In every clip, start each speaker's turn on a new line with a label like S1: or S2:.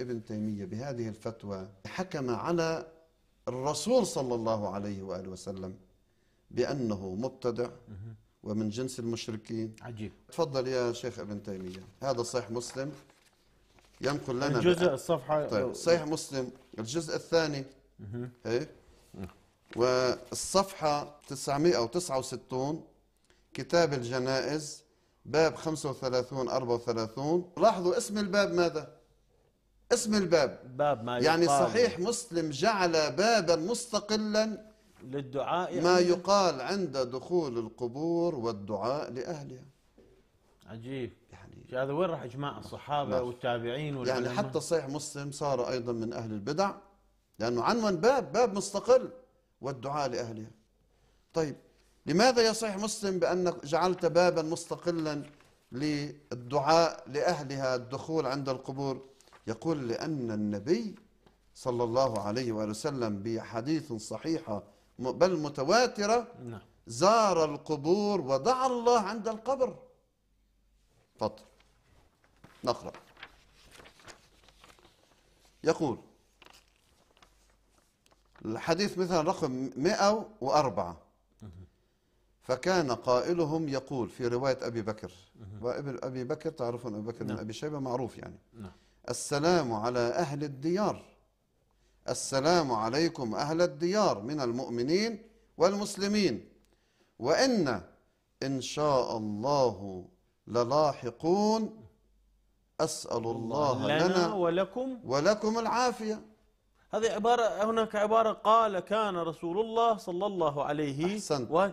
S1: ابن تيمية بهذه الفتوى حكم على الرسول صلى الله عليه وآله وسلم بأنه مبتدع ومن جنس المشركين عجيب تفضل يا شيخ ابن تيمية هذا صحيح مسلم ينقل لنا الجزء الصفحة طيب صحيح مسلم الجزء الثاني ايه والصفحة 969 كتاب الجنائز باب 35 34 لاحظوا اسم الباب ماذا؟ اسم الباب باب ما يعني يقال صحيح مسلم جعل بابا مستقلا للدعاء ما يقال عند دخول القبور والدعاء لأهلها عجيب يعني هذا وين راح إجماع الصحابة ما. والتابعين يعني حتى صحيح مسلم صار أيضا من أهل البدع لأنه عنون باب باب مستقل والدعاء لأهلها طيب لماذا يا صحيح مسلم بأنك جعلت بابا مستقلا للدعاء لأهلها الدخول عند القبور يقول لأن النبي صلى الله عليه وآله وسلم بحديث صحيحة بل متواترة نعم. زار القبور ودعا الله عند القبر فطر نقرأ يقول الحديث مثلا رقم 104 فكان قائلهم يقول في رواية أبي بكر وابن أبي بكر تعرفون أبي بكر بن نعم. أبي شيبة معروف يعني نعم السلام على أهل الديار السلام عليكم أهل الديار من المؤمنين والمسلمين وإن إن شاء الله للاحقون أسأل الله لنا, لنا ولكم ولكم العافية هذه عبارة هناك عبارة قال كان رسول الله صلى الله عليه أحسنت و...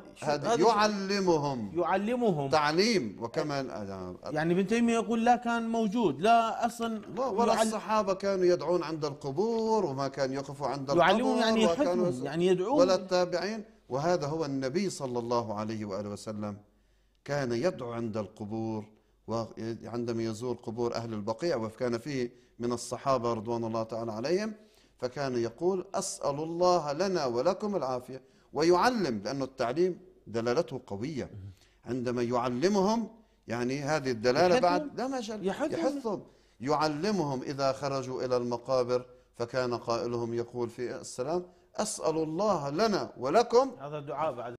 S1: يعلمهم يعلمهم تعليم وكما أه. أه. يعني ابن تيمية يقول لا كان موجود لا أصلا لا ولا الصحابة كانوا يدعون عند القبور وما كان يقفوا عند القبور يعلمهم يعني يحكموا يعني يدعون ولا التابعين وهذا هو النبي صلى الله عليه وآله وسلم كان يدعو عند القبور وعندما يزور قبور أهل البقيع وكان فيه من الصحابة رضوان الله تعالى عليهم فكان يقول أسأل الله لنا ولكم العافية ويعلم لأن التعليم دلالته قوية عندما يعلمهم يعني هذه الدلالة بعد لا ما يحثهم, يحثهم يعلمهم إذا خرجوا إلى المقابر فكان قائلهم يقول في السلام أسأل الله لنا ولكم هذا الدعاء بعد